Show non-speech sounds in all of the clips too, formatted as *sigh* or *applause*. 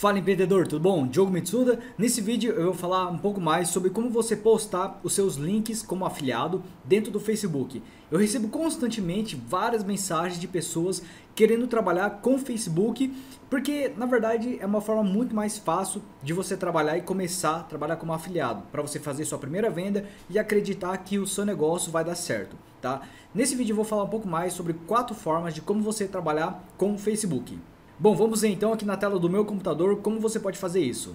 Fala empreendedor, tudo bom? Diogo Mitsuda. Nesse vídeo eu vou falar um pouco mais sobre como você postar os seus links como afiliado dentro do Facebook. Eu recebo constantemente várias mensagens de pessoas querendo trabalhar com Facebook, porque na verdade é uma forma muito mais fácil de você trabalhar e começar a trabalhar como afiliado, para você fazer sua primeira venda e acreditar que o seu negócio vai dar certo, tá? Nesse vídeo eu vou falar um pouco mais sobre quatro formas de como você trabalhar com o Facebook. Bom, vamos ver então aqui na tela do meu computador como você pode fazer isso.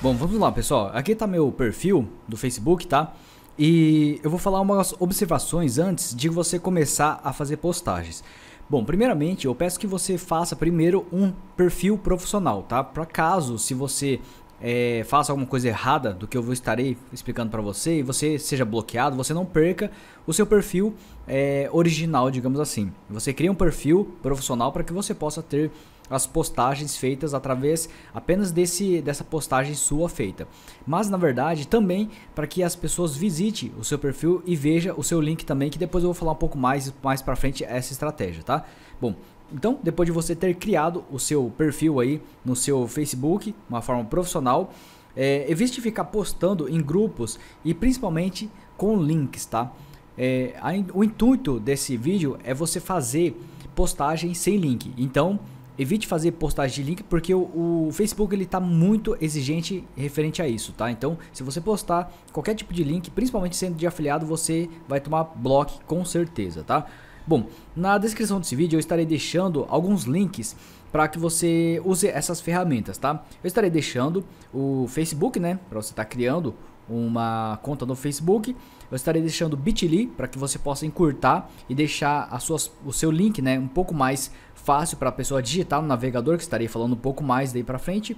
Bom, vamos lá pessoal, aqui está meu perfil do Facebook, tá? E eu vou falar umas observações antes de você começar a fazer postagens. Bom, primeiramente eu peço que você faça primeiro um perfil profissional, tá? Para caso, se você é, faça alguma coisa errada do que eu estarei explicando para você e você seja bloqueado, você não perca o seu perfil é, original, digamos assim. Você cria um perfil profissional para que você possa ter as postagens feitas através apenas desse, dessa postagem sua feita. Mas na verdade também para que as pessoas visitem o seu perfil e veja o seu link também, que depois eu vou falar um pouco mais mais para frente essa estratégia, tá? Bom, então, depois de você ter criado o seu perfil aí no seu Facebook, uma forma profissional, é, evite ficar postando em grupos e principalmente com links, tá? É, a, o intuito desse vídeo é você fazer postagem sem link. Então, evite fazer postagem de link porque o, o Facebook ele está muito exigente referente a isso, tá? Então, se você postar qualquer tipo de link, principalmente sendo de afiliado, você vai tomar bloco com certeza, tá? Bom, na descrição desse vídeo eu estarei deixando alguns links para que você use essas ferramentas, tá? Eu estarei deixando o Facebook, né, para você estar tá criando uma conta no Facebook. Eu estarei deixando bit.ly para que você possa encurtar e deixar suas, o seu link né, um pouco mais fácil para a pessoa digitar no navegador, que estarei falando um pouco mais daí para frente.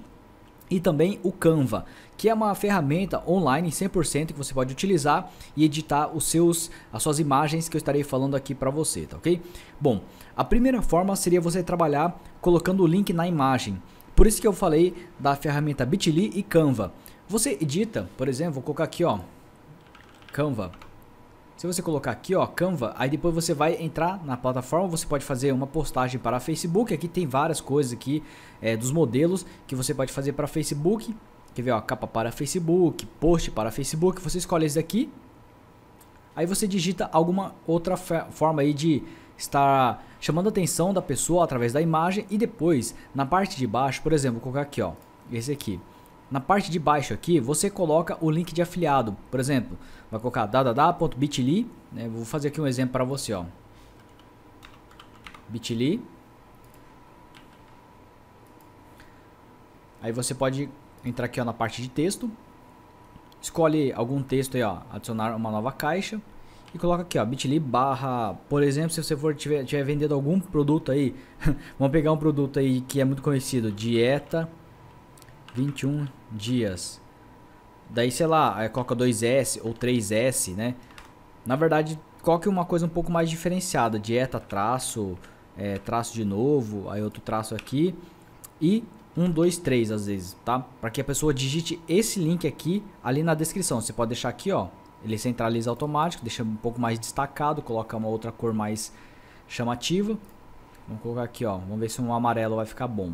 E também o Canva, que é uma ferramenta online 100% que você pode utilizar e editar os seus, as suas imagens que eu estarei falando aqui para você, tá ok? Bom, a primeira forma seria você trabalhar colocando o link na imagem. Por isso que eu falei da ferramenta Bitly e Canva. Você edita, por exemplo, vou colocar aqui, ó, Canva. Se você colocar aqui, ó, Canva, aí depois você vai entrar na plataforma, você pode fazer uma postagem para Facebook. Aqui tem várias coisas aqui é, dos modelos que você pode fazer para Facebook. Quer ver, ó, capa para Facebook, post para Facebook. Você escolhe esse daqui. Aí você digita alguma outra forma aí de estar chamando a atenção da pessoa através da imagem. E depois, na parte de baixo, por exemplo, vou colocar aqui, ó, esse aqui. Na parte de baixo aqui, você coloca o link de afiliado. Por exemplo, vai colocar www.bit.ly. Né? Vou fazer aqui um exemplo para você. ó. Bit.ly. Aí você pode entrar aqui ó, na parte de texto. Escolhe algum texto aí, ó, adicionar uma nova caixa e coloca aqui, ó, bit.ly barra, por exemplo, se você for tiver, tiver vendendo algum produto aí, *laughs* vamos pegar um produto aí que é muito conhecido, dieta 21 dias. Daí, sei lá, coloca 2S ou 3S, né? Na verdade, coloque uma coisa um pouco mais diferenciada. Dieta, traço, é, traço de novo, aí outro traço aqui. E 1, 2, 3 às vezes, tá? Para que a pessoa digite esse link aqui ali na descrição. Você pode deixar aqui, ó. Ele centraliza automático, deixa um pouco mais destacado, coloca uma outra cor mais chamativa. Vamos colocar aqui, ó. Vamos ver se um amarelo vai ficar bom.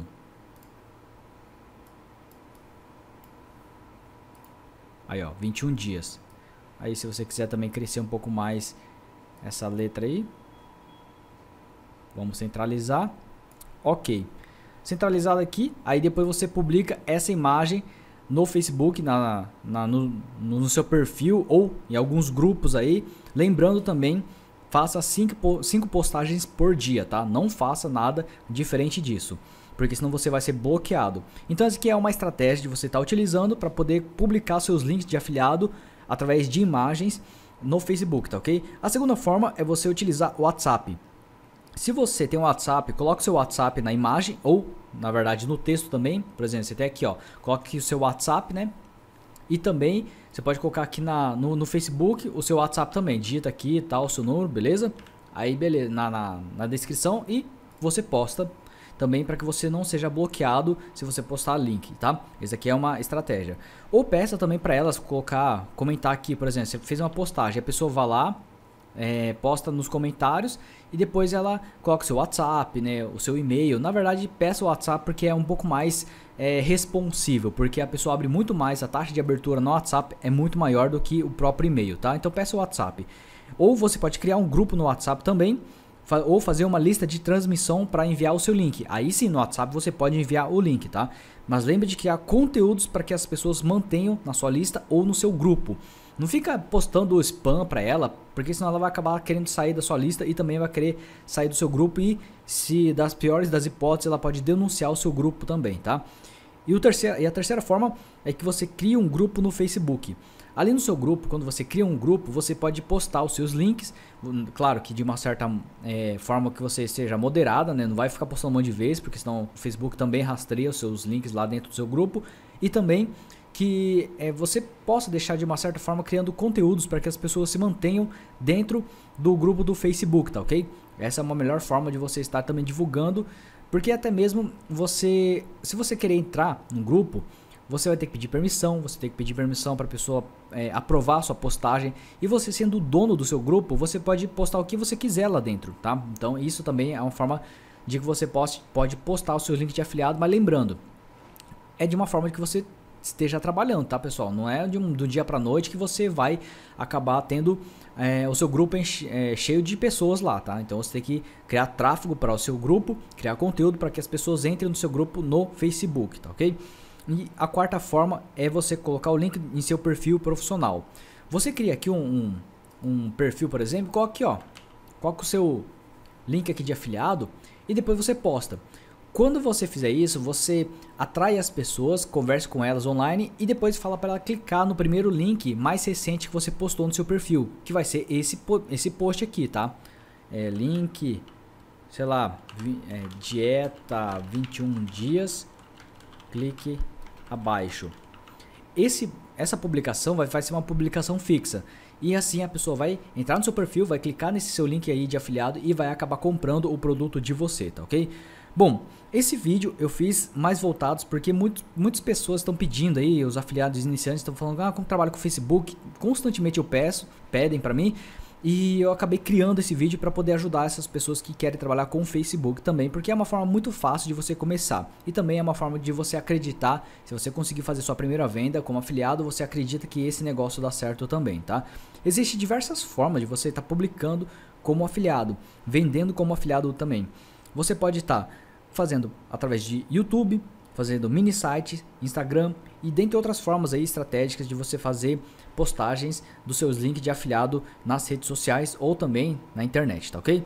Aí, ó, 21 dias. Aí, se você quiser também crescer um pouco mais essa letra aí, vamos centralizar. Ok. Centralizado aqui, aí depois você publica essa imagem no Facebook, na, na no, no, seu perfil ou em alguns grupos aí. Lembrando também, faça 5 postagens por dia, tá? Não faça nada diferente disso porque senão você vai ser bloqueado. Então essa aqui é uma estratégia de você estar tá utilizando para poder publicar seus links de afiliado através de imagens no Facebook, tá ok? A segunda forma é você utilizar o WhatsApp. Se você tem um WhatsApp, coloque o seu WhatsApp na imagem ou, na verdade, no texto também. Por exemplo, você tem aqui, ó, coloque o seu WhatsApp, né? E também você pode colocar aqui na, no, no Facebook o seu WhatsApp também. Digita aqui tá, tal, o seu número, beleza? Aí, beleza, na, na, na descrição e você posta também para que você não seja bloqueado se você postar link, tá? Essa aqui é uma estratégia. Ou peça também para elas colocar, comentar aqui, por exemplo, você fez uma postagem, a pessoa vai lá, é, posta nos comentários e depois ela coloca o seu WhatsApp, né, o seu e-mail. Na verdade, peça o WhatsApp porque é um pouco mais é, responsível, porque a pessoa abre muito mais, a taxa de abertura no WhatsApp é muito maior do que o próprio e-mail, tá? Então peça o WhatsApp. Ou você pode criar um grupo no WhatsApp também ou fazer uma lista de transmissão para enviar o seu link. Aí sim, no WhatsApp você pode enviar o link, tá? Mas lembre de criar conteúdos para que as pessoas mantenham na sua lista ou no seu grupo. Não fica postando spam para ela, porque senão ela vai acabar querendo sair da sua lista e também vai querer sair do seu grupo e se das piores das hipóteses ela pode denunciar o seu grupo também, tá? E, o terceiro, e a terceira forma é que você cria um grupo no Facebook. Ali no seu grupo, quando você cria um grupo, você pode postar os seus links. Claro que de uma certa é, forma que você seja moderada, né? Não vai ficar postando um monte de vezes, porque senão o Facebook também rastreia os seus links lá dentro do seu grupo. E também que é, você possa deixar de uma certa forma criando conteúdos para que as pessoas se mantenham dentro do grupo do Facebook, tá ok? Essa é uma melhor forma de você estar também divulgando, porque até mesmo você, se você querer entrar num grupo, você vai ter que pedir permissão, você tem que pedir permissão para a pessoa é, aprovar a sua postagem. E você sendo o dono do seu grupo, você pode postar o que você quiser lá dentro, tá? Então isso também é uma forma de que você poste, pode postar os seus links de afiliado, mas lembrando, é de uma forma que você esteja trabalhando, tá pessoal? Não é de um, do dia para noite que você vai acabar tendo é, o seu grupo enche, é, cheio de pessoas lá, tá? Então você tem que criar tráfego para o seu grupo, criar conteúdo para que as pessoas entrem no seu grupo no Facebook, tá ok? E a quarta forma é você colocar o link em seu perfil profissional. Você cria aqui um, um, um perfil, por exemplo, coloca aqui, ó, coloca o seu link aqui de afiliado e depois você posta. Quando você fizer isso, você atrai as pessoas, converse com elas online e depois fala para ela clicar no primeiro link mais recente que você postou no seu perfil, que vai ser esse, esse post aqui, tá? É, link, sei lá, é, dieta 21 dias, clique abaixo. Esse, essa publicação vai, vai ser uma publicação fixa. E assim a pessoa vai entrar no seu perfil, vai clicar nesse seu link aí de afiliado e vai acabar comprando o produto de você, tá ok? Bom, esse vídeo eu fiz mais voltados porque muito, muitas pessoas estão pedindo aí, os afiliados iniciantes estão falando, ah, como trabalho com Facebook, constantemente eu peço, pedem para mim. E eu acabei criando esse vídeo para poder ajudar essas pessoas que querem trabalhar com o Facebook também, porque é uma forma muito fácil de você começar. E também é uma forma de você acreditar, se você conseguir fazer sua primeira venda como afiliado, você acredita que esse negócio dá certo também, tá? Existem diversas formas de você estar tá publicando como afiliado, vendendo como afiliado também. Você pode estar tá fazendo através de YouTube, fazendo mini sites, Instagram e dentre outras formas aí estratégicas de você fazer postagens dos seus links de afiliado nas redes sociais ou também na internet, tá ok?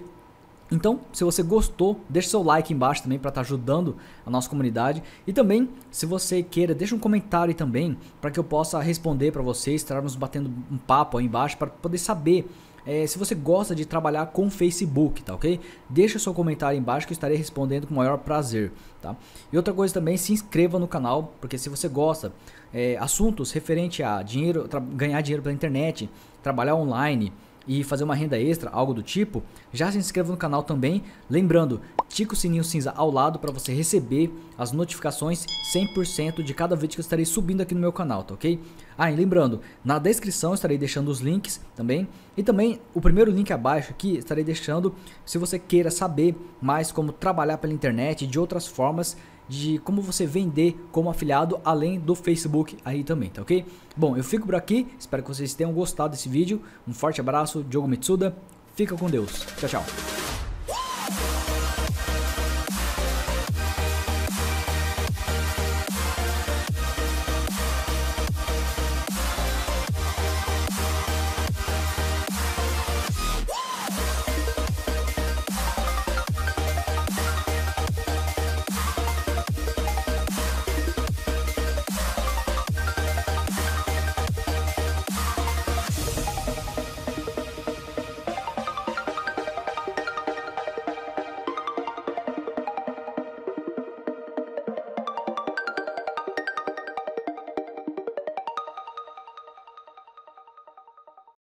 Então, se você gostou, deixe seu like embaixo também para estar tá ajudando a nossa comunidade. E também, se você queira, deixe um comentário também para que eu possa responder para vocês, estarmos batendo um papo aí embaixo para poder saber é, se você gosta de trabalhar com Facebook, tá ok? Deixa seu comentário embaixo que eu estarei respondendo com o maior prazer, tá? E outra coisa também, se inscreva no canal, porque se você gosta, é, assuntos referentes a dinheiro, ganhar dinheiro pela internet, trabalhar online, e fazer uma renda extra, algo do tipo, já se inscreva no canal também. Lembrando, tica o sininho cinza ao lado para você receber as notificações 100% de cada vídeo que eu estarei subindo aqui no meu canal, tá ok? Ah, e lembrando, na descrição estarei deixando os links também. E também o primeiro link abaixo aqui estarei deixando se você queira saber mais como trabalhar pela internet e de outras formas de como você vender como afiliado além do Facebook aí também, tá ok? Bom, eu fico por aqui, espero que vocês tenham gostado desse vídeo. Um forte abraço, Diogo Mitsuda, fica com Deus, tchau, tchau.